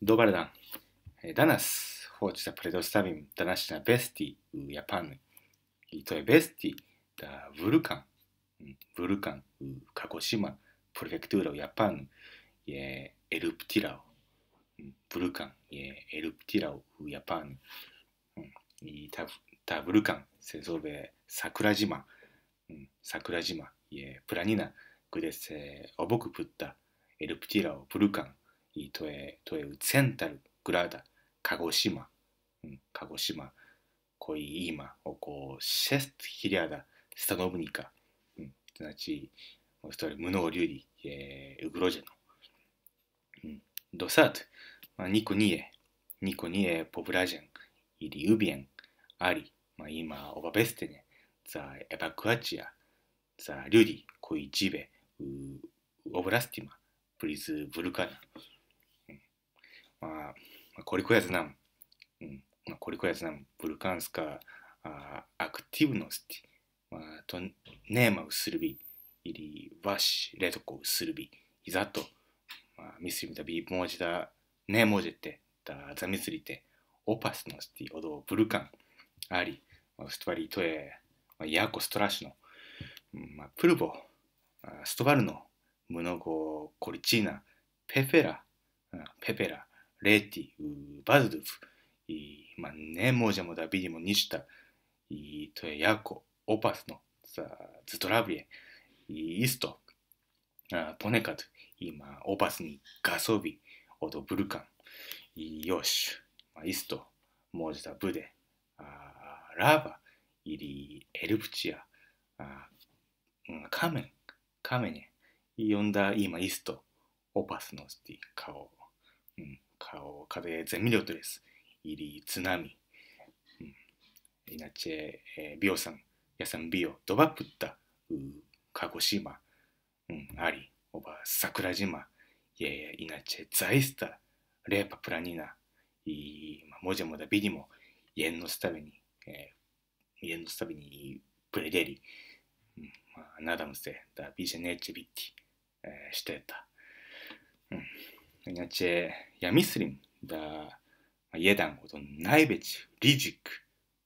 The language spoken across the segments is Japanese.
ドバルダン、ダナス、ォーチサプレドスタビン、ダナシナベスティ、ウヤパヌ、イトエベスティ、ダブルカン、ブルカン、カゴシマ、プレフェクトゥーラウヤパヌ、エルプティラオ、ブルカン、エルプティラオ、ウヤパヌ、タブルカン、セゾベ、桜島、桜島、プラニナ、グデセ、オボクプッタ、エルプティラオ、ブルカン、y toé, toé u central grada Kagoshima, Kagoshima, koi ima, oko sest hiriada stanovnika, すなわち、無能流理、えー、ウグロジェの。ドサート、まあ、ニコニエ、ニコニエ、ポブラジェン、イリウビエン、アリ、まあ、今、オバベステネ、ザ・エバクアチア、ザ・リュリ、コイジベ、ウオブラスティマ、プリズ・ブルカナ。まあ、コリコヤズナン、コリコヤズナン、ブルカンスカ、アクティブノスティ、ネーマウスルビ、イリワシ、レトコウスルビ、イザト、ミスリムダビ、モジダ、ネモジェテ、ダザミスリテ、オパスノスティ、オド、ブルカン、アリ、ストワリトエ、まあ、ヤコストラシノ、プルボ、ストバルノ、ムノゴ、コリチーナ、ペペラ、ペペラ、レーティ、バズドゥフ、まあね、モージャモダビリモニシタ、トエヤコ、オパスのザ、ズトラビエ、イスト、ポネカト、今、オパスにガソビ、オドブルカン、ヨシュ、イスト、モージタブデ、ラーバ、イリ、エルプチア、カメン、カメネ、呼んだ今イスト、オパスのスティカオ、うん。顔、風ゼミロトレス、イり、津波、うん、いなちえ、びょさん、やさんびよ、どばぷった、う、鹿児島、うん、あり、おば、桜島、いやいなちえ、ザイスタ、レーパプラニナ、い、ま、もじゃもだびにも、家のすたびに、えー、家のすたびに、プレデリ、うん、まあ、なだむせ、だ、ビジネーチビッティ、えしてた。うん Inače, ja mislim da jedan od najvećih rizik,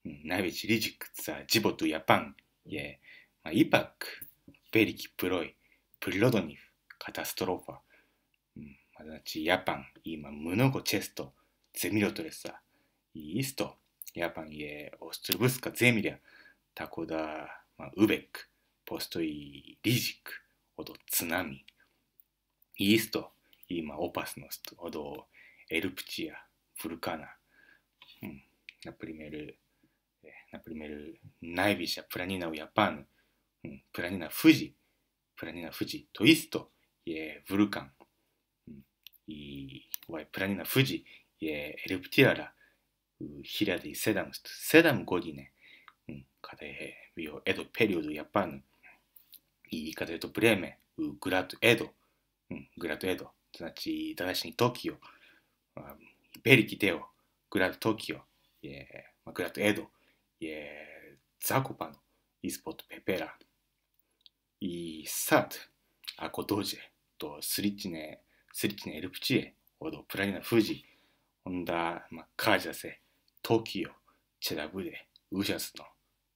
najveći rizik za život u Japan je ma, ipak veliki broj prirodnih katastrofa. Znači, Japan ima mnogo često zemljotresa i isto Japan je ostrvska zemlja, tako da ma, uvek postoji rizik od tsunami. I isto 今オパスの踊エルプチア、フルカナ、うん、ナプリメル、ナプリメル、ナイビシャ、プラニナウヤパン、うん、プラニナフジ、プラニナフジ、トイスト、イェ、ー、ブルカン、うん、イワイプラニナフジ、イェ、エルプティアラ、うヒラディセダムセダムゴディネ、うん、カデエ、ビオ、エド、ペリオド、ヤパン、イカデト、プレーメ、ウグラト、エド、うん、グラト、エド、すなち、ダナシニ・トキオ、ペリキ・テオ、グラド・トキオ、グラトエド、ザコパの、イスポット・ペペラ、イ・サート、アコ・ドジェ、とスリッチネ、スリッチネ・エルプチエ、オド・プラリナ・フジ、オンダ・マカージャセ、トキオ、チェダブデ、ウジャスの、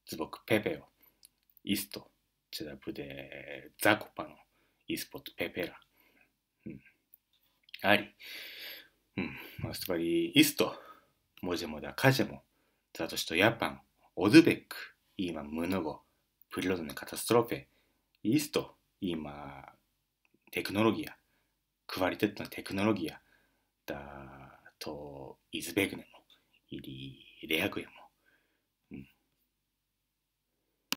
ズボク・ペペオ、イスト、チェダブデ、ザコパの、イスポット・ペペラ、あり。うん。つまり、イスト、モジェモダ、カジェモ、ザトシト、ヤパン、オズベック、今、ムヌゴ、プリロドネ、カタストロフェ、イスト、今、テクノロギア、クワリテッドのテクノロギア、ダと、イズベグネも、イリ、レアクエも、